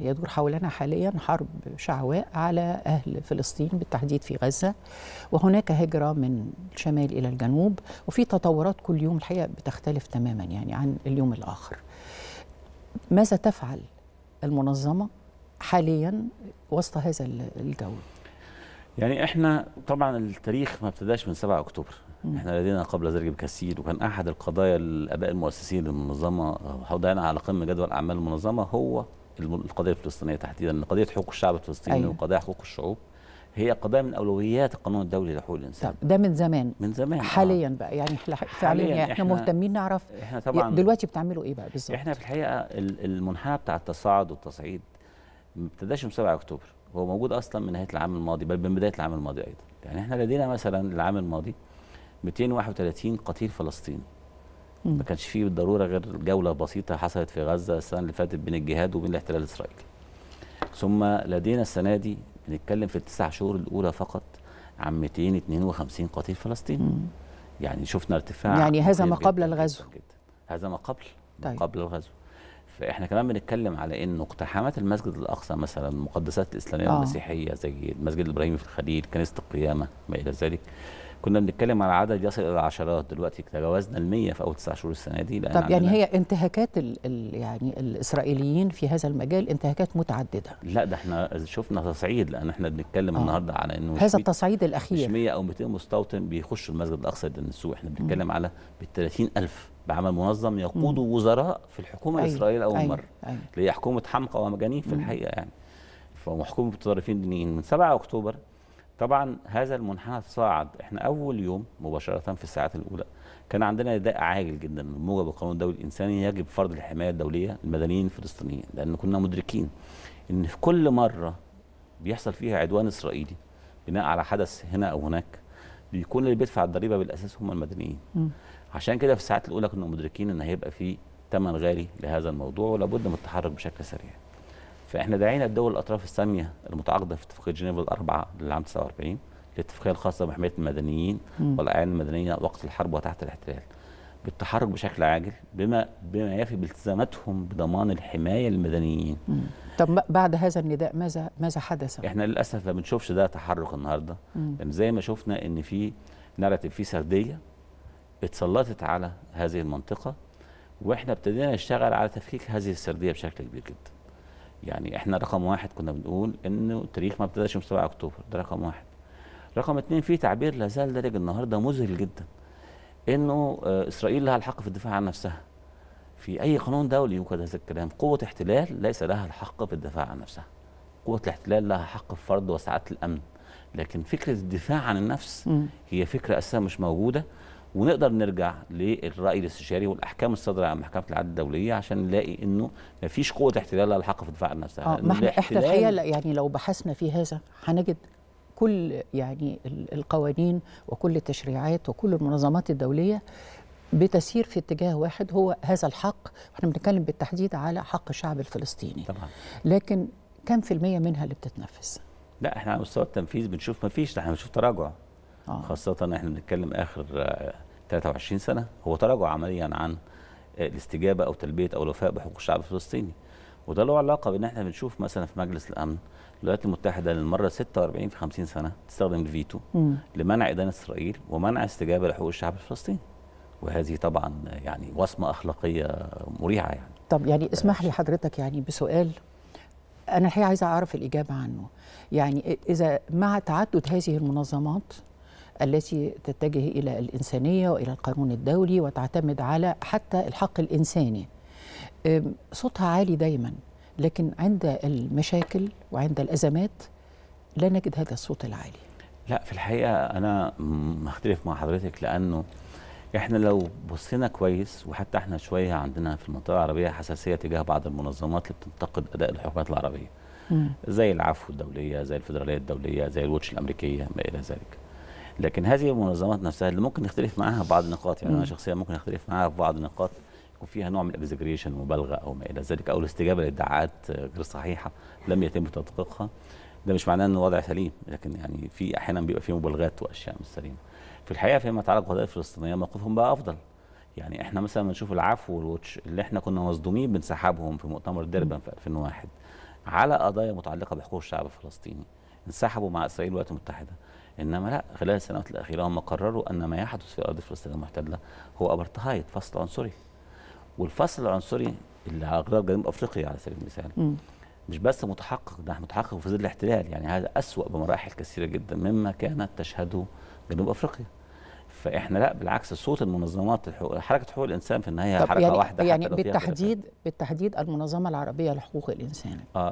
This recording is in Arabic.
يدور حولنا حاليا حرب شعواء على أهل فلسطين بالتحديد في غزة وهناك هجرة من الشمال إلى الجنوب وفي تطورات كل يوم الحقيقة بتختلف تماما يعني عن اليوم الآخر ماذا تفعل المنظمة حاليا وسط هذا الجو يعني احنا طبعا التاريخ ما ابتداش من 7 اكتوبر احنا لدينا قبل ذلك بكثير وكان احد القضايا الاباء المؤسسين للمنظمه وضعنا على قمه جدول اعمال المنظمه هو القضيه الفلسطينيه تحديدا قضيه حقوق الشعب الفلسطيني أيوة. وقضايا حقوق الشعوب هي قضايا من اولويات القانون الدولي لحقوق الانسان ده من زمان من زمان آه. حاليا آه. بقى يعني فعليا يعني احنا مهتمين نعرف احنا طبعا دلوقتي بتعملوا ايه بقى بالظبط احنا في الحقيقه المنحنى بتاع التصاعد والتصعيد ما ابتداش من 7 اكتوبر هو موجود اصلا من نهايه العام الماضي بل من بدايه العام الماضي ايضا يعني احنا لدينا مثلا العام الماضي 231 قتيل فلسطيني ما كانش فيه بالضروره غير جوله بسيطه حصلت في غزه السنه اللي فاتت بين الجهاد وبين الاحتلال الاسرائيلي ثم لدينا السنه دي بنتكلم في التسع شهور الاولى فقط عن 252 قتيل فلسطيني يعني شفنا ارتفاع يعني هذا ما قبل الغزو هذا ما قبل طيب. قبل الغزو فاحنا كمان بنتكلم على انه اقتحامات المسجد الاقصى مثلا المقدسات الاسلاميه آه. المسيحيه زي المسجد الابراهيمي في الخليل كنيسه القيامه ما الى ذلك كنا بنتكلم على عدد يصل الى العشرات دلوقتي تجاوزنا ال 100 في اول تسع شهور السنه دي طب يعني هي انتهاكات الـ الـ يعني الاسرائيليين في هذا المجال انتهاكات متعدده لا ده احنا شفنا تصعيد لان احنا بنتكلم آه. النهارده على انه هذا التصعيد الاخير مش 100 او 200 مستوطن بيخشوا المسجد الاقصى ده السوق احنا بنتكلم على بال 30000 بعمل منظم يقوده وزراء في الحكومه أيوة. الاسرائيليه اول أيوة. مره أيوة. اللي هي حكومه حمقى ومجانين في مم. الحقيقه يعني فمحكوم بتطرفين دينيين من 7 اكتوبر طبعا هذا المنحنى تصاعد احنا اول يوم مباشره في الساعات الاولى كان عندنا نداء عاجل جدا بموجب القانون الدولي الانساني يجب فرض الحمايه الدوليه للمدنيين الفلسطينيين لان كنا مدركين ان في كل مره بيحصل فيها عدوان اسرائيلي بناء على حدث هنا او هناك بيكون اللي بيدفع الضريبه بالاساس هم المدنيين م. عشان كده في الساعات الاولى كنا مدركين ان هيبقى في ثمن غالي لهذا الموضوع ولابد من التحرك بشكل سريع فاحنا دعينا الدول الاطراف الساميه المتعاقده في اتفاقيه جنيف الاربعه للعام 49 الاتفاقيه الخاصه بحمايه المدنيين والاعيان المدنيه وقت الحرب وتحت الاحتلال بالتحرك بشكل عاجل بما بما يفي بالتزاماتهم بضمان الحمايه للمدنيين. طب بعد هذا النداء ماذا ماذا حدث؟ احنا للاسف ما بنشوفش ده تحرك النهارده لان زي ما شفنا ان في نراتيف في سرديه اتسلطت على هذه المنطقه واحنا ابتدينا نشتغل على تفكيك هذه السرديه بشكل كبير جدا. يعني احنا رقم واحد كنا بنقول انه التاريخ ما ابتداش من 7 اكتوبر ده رقم واحد رقم اثنين في تعبير لا زال دارج النهارده مذهل جدا انه آه، اسرائيل لها الحق في الدفاع عن نفسها في اي قانون دولي يوجد هذا الكلام قوه احتلال ليس لها الحق في الدفاع عن نفسها قوه الاحتلال لها حق في فرض وسعات الامن لكن فكره الدفاع عن النفس هي فكره اساسا مش موجوده ونقدر نرجع للراي الاستشاري والاحكام الصادره عن محكمه العدل الدوليه عشان نلاقي انه ما فيش قوه احتلال لها الحق في الدفاع عن نفسها آه، ما احنا احنا الحقيقه يعني لو بحثنا في هذا هنجد كل يعني القوانين وكل التشريعات وكل المنظمات الدوليه بتسير في اتجاه واحد هو هذا الحق احنا بنتكلم بالتحديد على حق الشعب الفلسطيني طبعا لكن كم في المية منها اللي بتتنفذ؟ لا احنا على مستوى التنفيذ بنشوف ما فيش احنا بنشوف تراجع آه. خاصه احنا بنتكلم اخر 23 آه، سنه هو تراجع عمليا عن آه، الاستجابه او تلبيه او الوفاء بحقوق الشعب الفلسطيني وده له علاقه بان احنا بنشوف مثلا في مجلس الامن الولايات المتحده للمره 46 في 50 سنه تستخدم الفيتو م. لمنع ادانه اسرائيل ومنع استجابه لحقوق الشعب الفلسطيني وهذه طبعا آه، يعني وصمه اخلاقيه مريعه يعني طب يعني اسمح لي حضرتك يعني بسؤال انا الحقيقه عايزه اعرف الاجابه عنه يعني اذا مع تعدد هذه المنظمات التي تتجه إلى الإنسانية وإلى القانون الدولي وتعتمد على حتى الحق الإنساني صوتها عالي دايما لكن عند المشاكل وعند الأزمات لا نجد هذا الصوت العالي لا في الحقيقة أنا مختلف مع حضرتك لأنه احنا لو بصينا كويس وحتى احنا شويه عندنا في المنطقه العربيه حساسيه تجاه بعض المنظمات اللي بتنتقد اداء الحكومات العربيه زي العفو الدوليه زي الفدراليه الدوليه زي الوتش الامريكيه ما الى ذلك لكن هذه المنظمات نفسها اللي ممكن نختلف معاها بعض النقاط يعني انا شخصيا ممكن اختلف معاها في بعض النقاط يكون فيها نوع من الاكزجريشن مبالغه او ما الى ذلك او الاستجابه لادعاءات غير صحيحه لم يتم تدقيقها ده مش معناه ان الوضع سليم لكن يعني في احيانا بيبقى في مبالغات واشياء مش سليمه في الحقيقه فيما يتعلق بالقضايا الفلسطينيه موقفهم بقى افضل يعني احنا مثلا بنشوف العفو والوتش اللي احنا كنا مصدومين بانسحابهم في مؤتمر دربن في 2001 على قضايا متعلقه بحقوق الشعب الفلسطيني انسحبوا مع اسرائيل والولايات المتحده انما لا خلال السنوات الاخيره هم قرروا ان ما يحدث في ارض فلسطين المحتله هو ابرتهايد فصل عنصري والفصل العنصري اللي على غرار جنوب افريقيا على سبيل المثال مش بس متحقق ده متحقق في ظل الاحتلال يعني هذا اسوا بمراحل كثيره جدا مما كانت تشهده جنوب افريقيا فاحنا لا بالعكس صوت المنظمات الحقوق حركه حقوق الانسان في النهايه حركه يعني واحده يعني بالتحديد بالتحديد المنظمه العربيه لحقوق الانسان اه